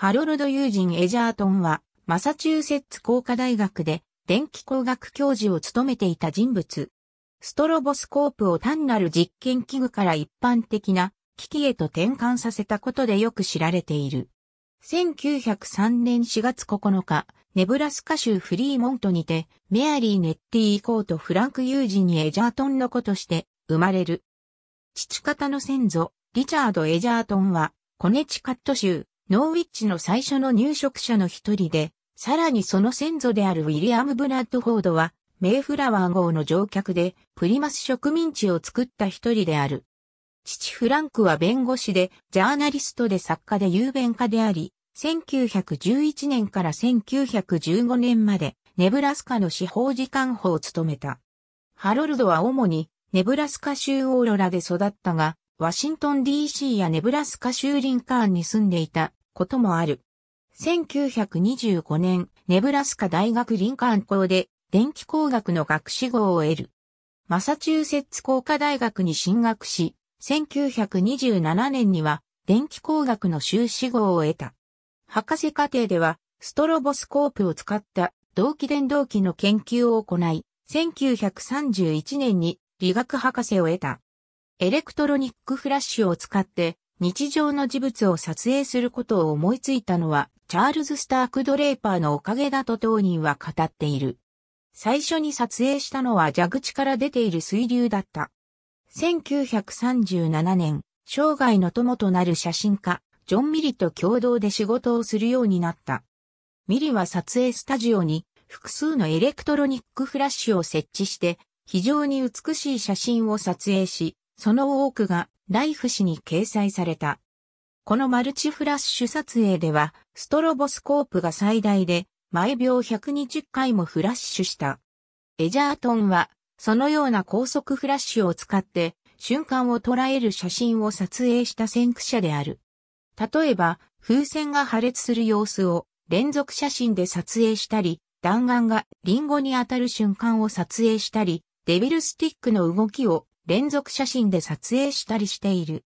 ハロルド・ユージン・エジャートンは、マサチューセッツ工科大学で、電気工学教授を務めていた人物。ストロボスコープを単なる実験器具から一般的な機器へと転換させたことでよく知られている。1903年4月9日、ネブラスカ州フリーモントにて、メアリー・ネッティイコート・フランク・ユージン・エジャートンの子として生まれる。父方の先祖、リチャード・エジャートンは、コネチカット州、ノーウィッチの最初の入植者の一人で、さらにその先祖であるウィリアム・ブラッドフォードは、メイフラワー号の乗客で、プリマス植民地を作った一人である。父フランクは弁護士で、ジャーナリストで作家で雄弁家であり、1911年から1915年まで、ネブラスカの司法次官法を務めた。ハロルドは主に、ネブラスカ州オーロラで育ったが、ワシントン DC やネブラスカ州リンカーンに住んでいた。こともある。1925年、ネブラスカ大学林間校で電気工学の学士号を得る。マサチューセッツ工科大学に進学し、1927年には電気工学の修士号を得た。博士課程ではストロボスコープを使った同期電動機の研究を行い、1931年に理学博士を得た。エレクトロニックフラッシュを使って日常の事物を撮影することを思いついたのは、チャールズ・スターク・ドレーパーのおかげだと当人は語っている。最初に撮影したのは蛇口から出ている水流だった。1937年、生涯の友となる写真家、ジョン・ミリと共同で仕事をするようになった。ミリは撮影スタジオに複数のエレクトロニックフラッシュを設置して、非常に美しい写真を撮影し、その多くがライフ誌に掲載された。このマルチフラッシュ撮影では、ストロボスコープが最大で、毎秒120回もフラッシュした。エジャートンは、そのような高速フラッシュを使って、瞬間を捉える写真を撮影した先駆者である。例えば、風船が破裂する様子を連続写真で撮影したり、弾丸がリンゴに当たる瞬間を撮影したり、デビルスティックの動きを連続写真で撮影したりしている。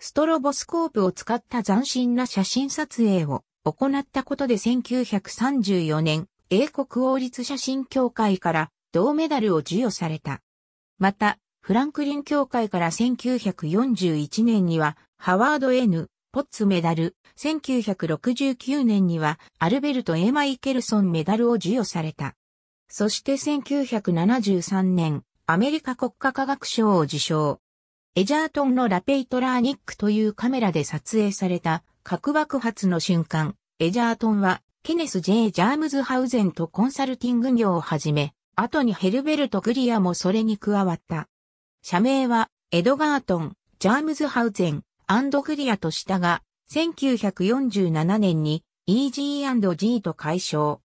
ストロボスコープを使った斬新な写真撮影を行ったことで1934年、英国王立写真協会から銅メダルを授与された。また、フランクリン協会から1941年には、ハワード N、ポッツメダル、1969年には、アルベルト・エマイケルソンメダルを授与された。そして1973年、アメリカ国家科学賞を受賞。エジャートンのラペイトラーニックというカメラで撮影された核爆発の瞬間、エジャートンはケネス・ J・ ジャームズハウゼンとコンサルティング業を始め、後にヘルベルト・グリアもそれに加わった。社名はエドガートン、ジャームズハウゼン、アンド・グリアとしたが、1947年に EG&G と解消。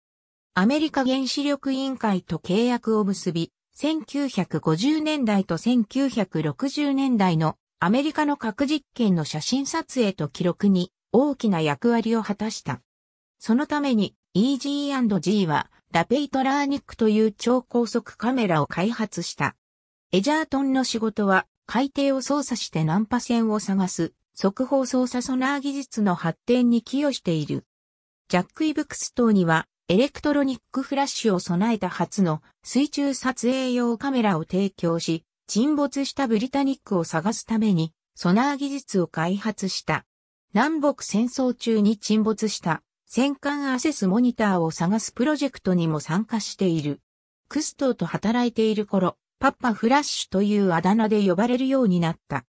アメリカ原子力委員会と契約を結び、1950年代と1960年代のアメリカの核実験の写真撮影と記録に大きな役割を果たした。そのために EG&G はラペイトラーニックという超高速カメラを開発した。エジャートンの仕事は海底を操作して難破船を探す速報操作ソナー技術の発展に寄与している。ジャック・イブクス島にはエレクトロニックフラッシュを備えた初の水中撮影用カメラを提供し、沈没したブリタニックを探すために、ソナー技術を開発した。南北戦争中に沈没した戦艦アセスモニターを探すプロジェクトにも参加している。クストーと働いている頃、パッパフラッシュというあだ名で呼ばれるようになった。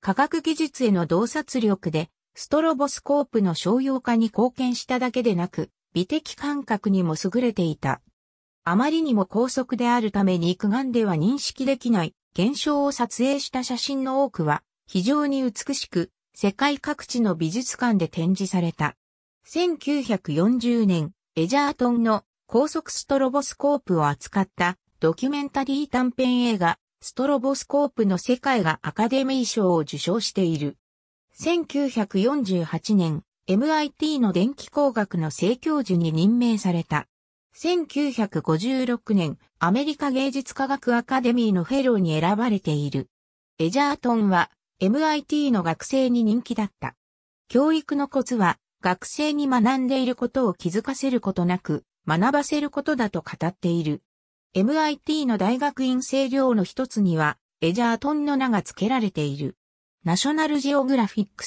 科学技術への洞察力で、ストロボスコープの商用化に貢献しただけでなく、美的感覚にも優れていた。あまりにも高速であるために肉眼では認識できない現象を撮影した写真の多くは非常に美しく世界各地の美術館で展示された。1940年、エジャートンの高速ストロボスコープを扱ったドキュメンタリー短編映画ストロボスコープの世界がアカデミー賞を受賞している。1948年、MIT の電気工学の正教授に任命された。1956年、アメリカ芸術科学アカデミーのフェローに選ばれている。エジャートンは MIT の学生に人気だった。教育のコツは学生に学んでいることを気づかせることなく学ばせることだと語っている。MIT の大学院生寮の一つにはエジャートンの名が付けられている。ナショナルジオグラフィック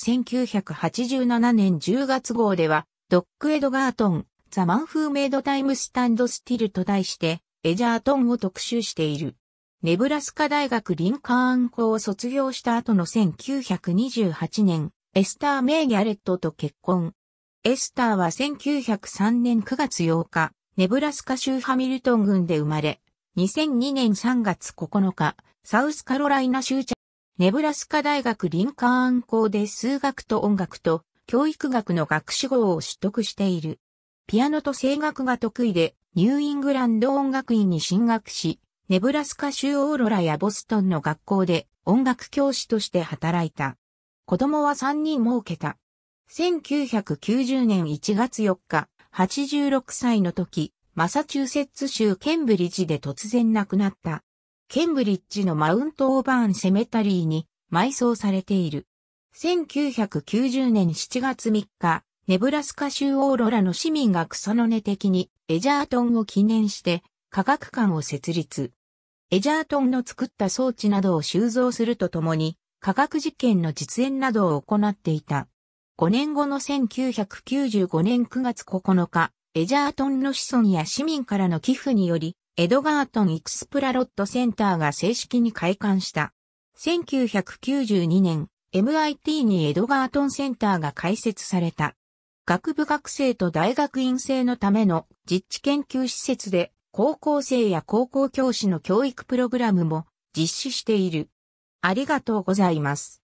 1987年10月号では、ドック・エドガートン、ザ・マン・フー・メイド・タイム・スタンド・スティルと題して、エジャートンを特集している。ネブラスカ大学リンカーン校を卒業した後の1928年、エスター・メイ・ギャレットと結婚。エスターは1903年9月8日、ネブラスカ州ハミルトン郡で生まれ、2002年3月9日、サウスカロライナ州ネブラスカ大学リンカーン校で数学と音楽と教育学の学士号を取得している。ピアノと声楽が得意で、ニューイングランド音楽院に進学し、ネブラスカ州オーロラやボストンの学校で音楽教師として働いた。子供は3人設けた。1990年1月4日、86歳の時、マサチューセッツ州ケンブリッジで突然亡くなった。ケンブリッジのマウント・オーバーン・セメタリーに埋葬されている。1990年7月3日、ネブラスカ州オーロラの市民が草の根的にエジャートンを記念して科学館を設立。エジャートンの作った装置などを収蔵するとともに科学実験の実演などを行っていた。5年後の1995年9月9日、エジャートンの子孫や市民からの寄付により、エドガートン・イクスプラロット・センターが正式に開館した。1992年、MIT にエドガートンセンターが開設された。学部学生と大学院生のための実地研究施設で、高校生や高校教師の教育プログラムも実施している。ありがとうございます。